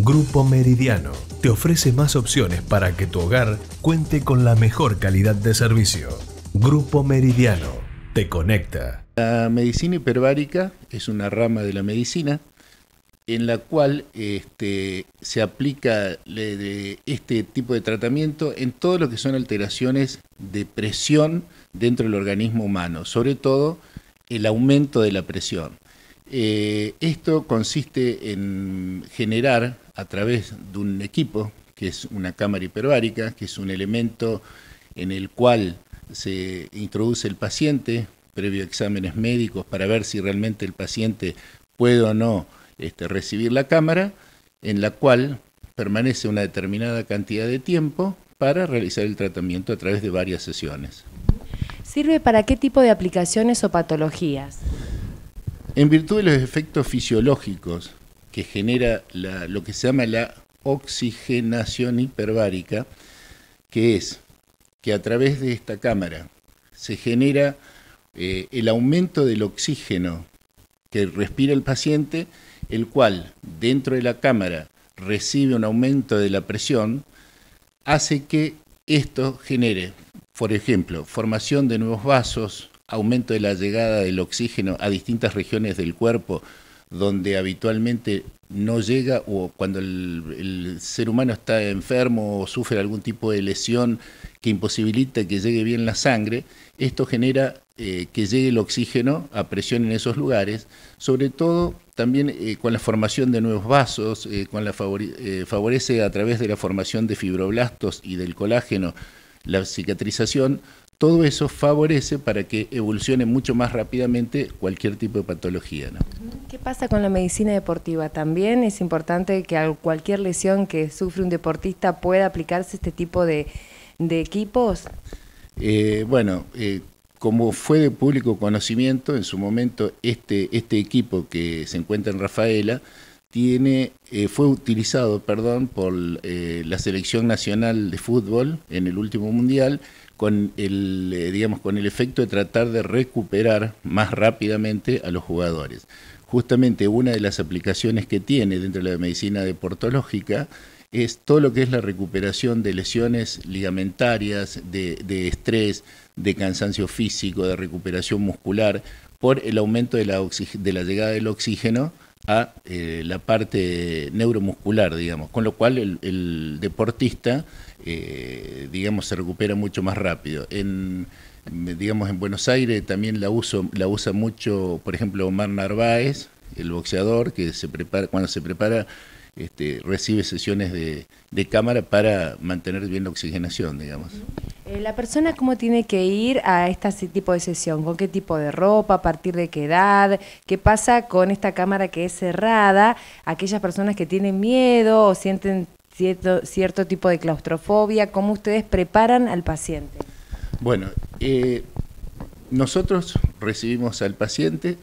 Grupo Meridiano te ofrece más opciones para que tu hogar cuente con la mejor calidad de servicio. Grupo Meridiano te conecta. La medicina hiperbárica es una rama de la medicina en la cual este, se aplica este tipo de tratamiento en todo lo que son alteraciones de presión dentro del organismo humano, sobre todo el aumento de la presión. Eh, esto consiste en generar a través de un equipo, que es una cámara hiperbárica, que es un elemento en el cual se introduce el paciente previo a exámenes médicos para ver si realmente el paciente puede o no este, recibir la cámara, en la cual permanece una determinada cantidad de tiempo para realizar el tratamiento a través de varias sesiones. ¿Sirve para qué tipo de aplicaciones o patologías? En virtud de los efectos fisiológicos que genera lo que se llama la oxigenación hiperbárica, que es que a través de esta cámara se genera eh, el aumento del oxígeno que respira el paciente, el cual dentro de la cámara recibe un aumento de la presión, hace que esto genere, por ejemplo, formación de nuevos vasos, aumento de la llegada del oxígeno a distintas regiones del cuerpo, donde habitualmente no llega o cuando el, ser humano está enfermo o sufre algún tipo de lesión que imposibilita que llegue bien la sangre, esto genera eh, que llegue el oxígeno a presión en esos lugares, sobre todo también eh, con la formación de nuevos vasos, eh, con la favorece a través de la formación de fibroblastos y del colágeno la cicatrización, todo eso favorece para que evolucione mucho más rápidamente cualquier tipo de patología. ¿Qué pasa con la medicina deportiva? También es importante que a cualquier lesión que sufre un deportista pueda aplicarse este tipo de, equipos. Eh, bueno, eh, como fue de público conocimiento en su momento este, este equipo que se encuentra en Rafaela, eh, fue utilizado perdón, por eh, la selección nacional de fútbol en el último mundial con el, eh, con el efecto de tratar de recuperar más rápidamente a los jugadores. Justamente una de las aplicaciones que tiene dentro de la medicina deportológica es todo lo que es la recuperación de lesiones ligamentarias, de, estrés, de cansancio físico, de recuperación muscular, por el aumento de la llegada del oxígeno a eh, la parte neuromuscular, digamos, con lo cual el, deportista, eh, digamos, se recupera mucho más rápido. En, digamos, en Buenos Aires también la, uso, la usa mucho, por ejemplo, Omar Narváez, el boxeador, que se prepara, cuando se prepara este, recibe sesiones de, cámara para mantener bien la oxigenación, digamos. Eh, ¿La persona cómo tiene que ir a este tipo de sesión? ¿Con qué tipo de ropa? ¿A partir de qué edad? ¿Qué pasa con esta cámara que es cerrada? Aquellas personas que tienen miedo o sienten cierto, tipo de claustrofobia, ¿cómo ustedes preparan al paciente? Bueno, eh, nosotros recibimos al paciente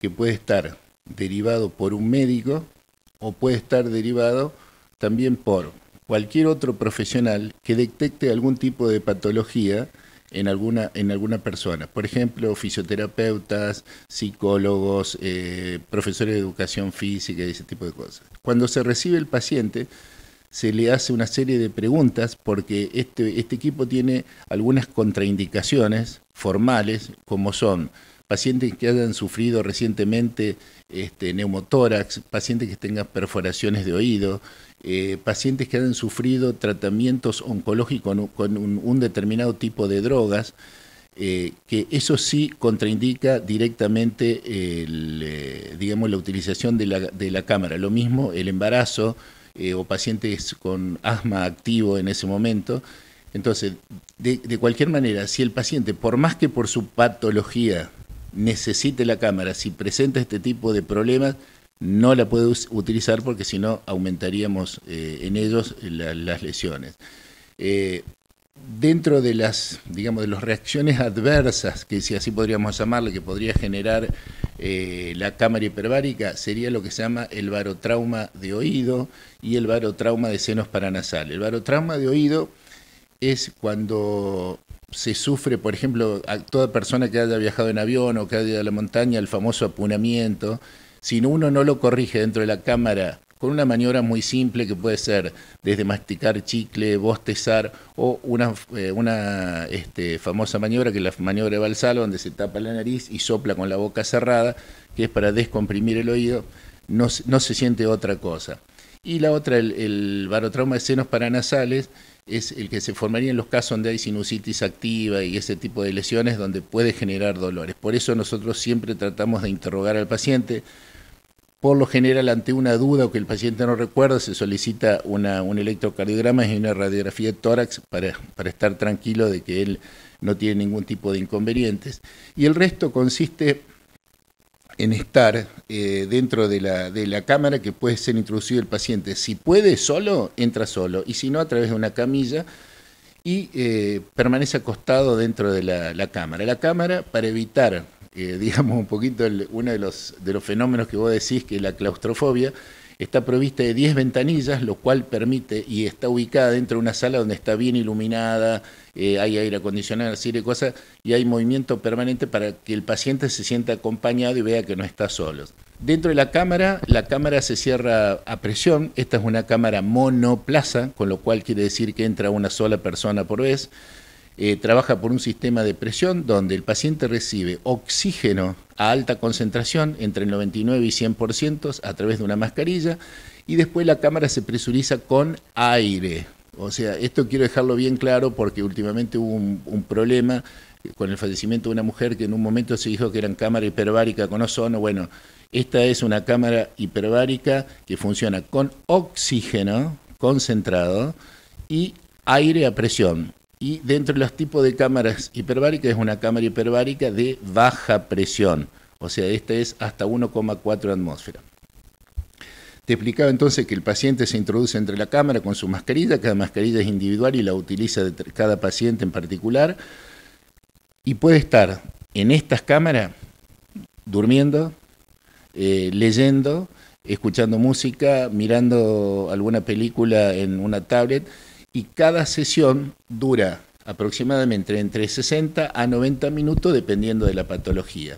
que puede estar derivado por un médico o puede estar derivado también por cualquier otro profesional que detecte algún tipo de patología en alguna, en alguna persona. Por ejemplo, fisioterapeutas, psicólogos, eh, profesores de educación física y ese tipo de cosas. Cuando se recibe el paciente, se le hace una serie de preguntas porque este, este equipo tiene algunas contraindicaciones formales como son pacientes que hayan sufrido recientemente este, neumotórax, pacientes que tengan perforaciones de oído, eh, pacientes que hayan sufrido tratamientos oncológicos con, un, determinado tipo de drogas, eh, que eso sí contraindica directamente eh, digamos, la utilización de la, cámara. Lo mismo el embarazo o pacientes con asma activo en ese momento. Entonces, de, de, cualquier manera, si el paciente, por más que por su patología necesite la Cámara, si presenta este tipo de problemas, no la puede utilizar porque si no aumentaríamos eh, en ellos las lesiones. Eh, dentro de las, digamos, de las reacciones adversas, que si así podríamos llamarle, que podría generar eh, la cámara hiperbárica, sería lo que se llama el varotrauma de oído y el varotrauma de senos paranasales. El varotrauma de oído es cuando se sufre, por ejemplo, a toda persona que haya viajado en avión o que haya ido a la montaña, el famoso apunamiento, si uno no lo corrige dentro de la cámara con una maniobra muy simple que puede ser desde masticar chicle, bostezar o una, eh, una este, famosa maniobra que es la maniobra de Balsalo donde se tapa la nariz y sopla con la boca cerrada, que es para descomprimir el oído, no, se siente otra cosa. Y la otra, el, el barotrauma de senos paranasales, es el que se formaría en los casos donde hay sinusitis activa y ese tipo de lesiones donde puede generar dolores. Por eso nosotros siempre tratamos de interrogar al paciente. Por lo general, ante una duda o que el paciente no recuerda, se solicita un electrocardiograma y una radiografía de tórax para estar tranquilo de que él no tiene ningún tipo de inconvenientes. Y el resto consiste en estar eh, dentro de la, de la cámara que puede ser introducido el paciente. Si puede solo, entra solo, y si no, a través de una camilla y eh, permanece acostado dentro de la, cámara. La cámara, para evitar, eh, digamos, un poquito uno de los, de los fenómenos que vos decís, que es la claustrofobia, Está provista de 10 ventanillas, lo cual permite, y está ubicada dentro de una sala donde está bien iluminada, eh, hay aire acondicionado, así de cosas, y hay movimiento permanente para que el paciente se sienta acompañado y vea que no está solo. Dentro de la cámara, la cámara se cierra a presión. Esta es una cámara monoplaza, con lo cual quiere decir que entra una sola persona por vez. Eh, trabaja por un sistema de presión donde el paciente recibe oxígeno a alta concentración, entre el 99 y 100%, a través de una mascarilla, y después la cámara se presuriza con aire. O sea, esto quiero dejarlo bien claro porque últimamente hubo un, problema con el fallecimiento de una mujer que en un momento se dijo que en cámara hiperbárica con ozono. Bueno, esta es una cámara hiperbárica que funciona con oxígeno concentrado y aire a presión. Y dentro de los tipos de cámaras hiperbáricas es una cámara hiperbárica de baja presión, o sea, esta es hasta 1,4 atmósfera. Te explicaba entonces que el paciente se introduce entre la cámara con su mascarilla, cada mascarilla es individual y la utiliza cada paciente en particular, y puede estar en estas cámaras durmiendo, eh, leyendo, escuchando música, mirando alguna película en una tablet y cada sesión dura aproximadamente entre 60 a 90 minutos dependiendo de la patología.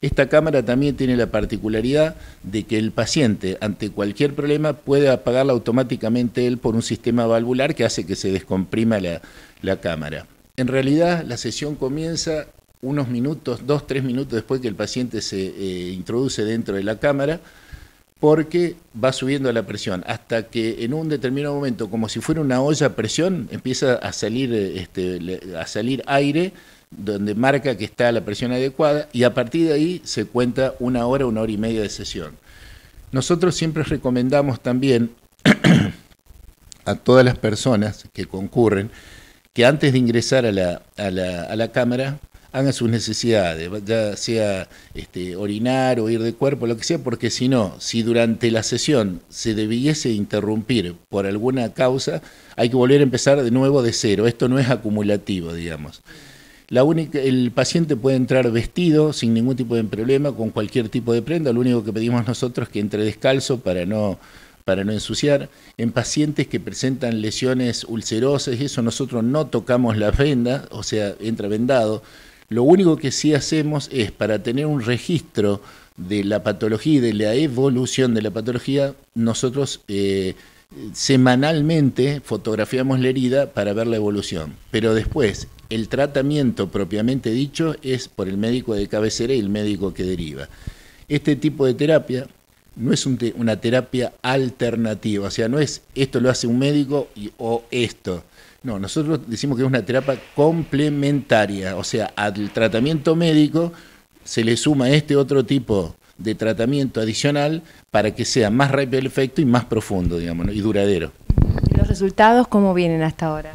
Esta cámara también tiene la particularidad de que el paciente ante cualquier problema puede apagarla automáticamente él por un sistema valvular que hace que se descomprima la, cámara. En realidad la sesión comienza unos minutos, dos, tres minutos después que el paciente se eh, introduce dentro de la cámara porque va subiendo la presión, hasta que en un determinado momento, como si fuera una olla a presión, empieza a salir, este, a salir aire donde marca que está la presión adecuada y a partir de ahí se cuenta una hora, una hora y media de sesión. Nosotros siempre recomendamos también a todas las personas que concurren que antes de ingresar a la, a la cámara hagan sus necesidades, ya sea este, orinar o ir de cuerpo, lo que sea, porque si no, si durante la sesión se debiese interrumpir por alguna causa, hay que volver a empezar de nuevo de cero. Esto no es acumulativo, digamos. La única, el paciente puede entrar vestido sin ningún tipo de problema, con cualquier tipo de prenda. Lo único que pedimos nosotros es que entre descalzo para no, para no ensuciar. En pacientes que presentan lesiones ulcerosas, eso nosotros no tocamos la venda, o sea, entra vendado. Lo único que sí hacemos es para tener un registro de la patología y de la evolución de la patología, nosotros eh, semanalmente fotografiamos la herida para ver la evolución. Pero después, el tratamiento propiamente dicho es por el médico de cabecera y el médico que deriva. Este tipo de terapia no es una terapia alternativa, o sea, no es esto lo hace un médico y, o esto. No, nosotros decimos que es una terapia complementaria, o sea, al tratamiento médico se le suma este otro tipo de tratamiento adicional para que sea más rápido el efecto y más profundo, digamos, y duradero. ¿Y los resultados cómo vienen hasta ahora?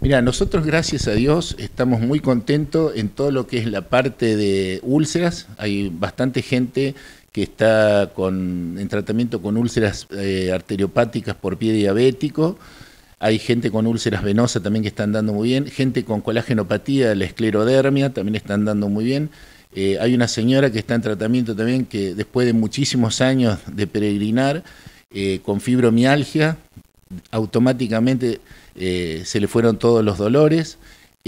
Mira, nosotros gracias a Dios estamos muy contentos en todo lo que es la parte de úlceras. Hay bastante gente que está en tratamiento con úlceras eh, arteriopáticas por pie diabético, hay gente con úlceras venosas también que están dando muy bien, gente con colagenopatía, la esclerodermia también están dando muy bien. Eh, hay una señora que está en tratamiento también que después de muchísimos años de peregrinar eh, con fibromialgia, automáticamente se le fueron todos los dolores.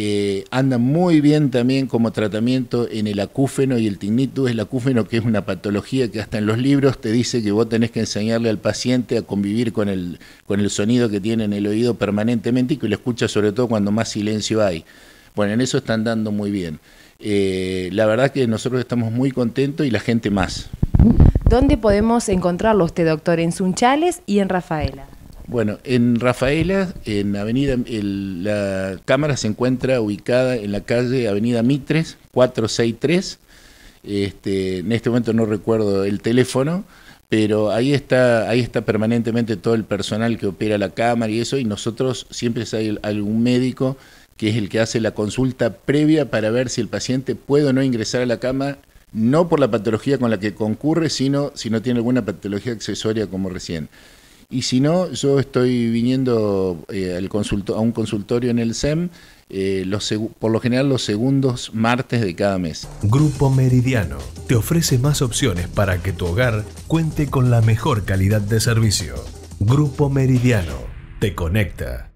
Eh, anda muy bien también como tratamiento en el acúfeno y el tinnitus. El acúfeno, que es una patología que hasta en los libros te dice que vos tenés que enseñarle al paciente a convivir con el, con el sonido que tiene en el oído permanentemente y que lo escucha sobre todo cuando más silencio hay. Bueno, en eso están dando muy bien. Eh, la verdad que nosotros estamos muy contentos y la gente más. ¿Dónde podemos encontrarlo usted, doctor? ¿En Sunchales y en Rafaela? Bueno, en Rafaela, en Avenida, la cámara se encuentra ubicada en la calle Avenida Mitres 463. Este, en este momento no recuerdo el teléfono, pero ahí está, ahí está permanentemente todo el personal que opera la cámara y eso, y nosotros siempre hay algún médico que es el que hace la consulta previa para ver si el paciente puede o no ingresar a la cama, no por la patología con la que concurre, sino si no tiene alguna patología accesoria como recién. Y si no, yo estoy viniendo eh, a un consultorio en el e eh, SEM por lo general los segundos martes de cada mes. Grupo Meridiano te ofrece más opciones para que tu hogar cuente con la mejor calidad de servicio. Grupo Meridiano te conecta.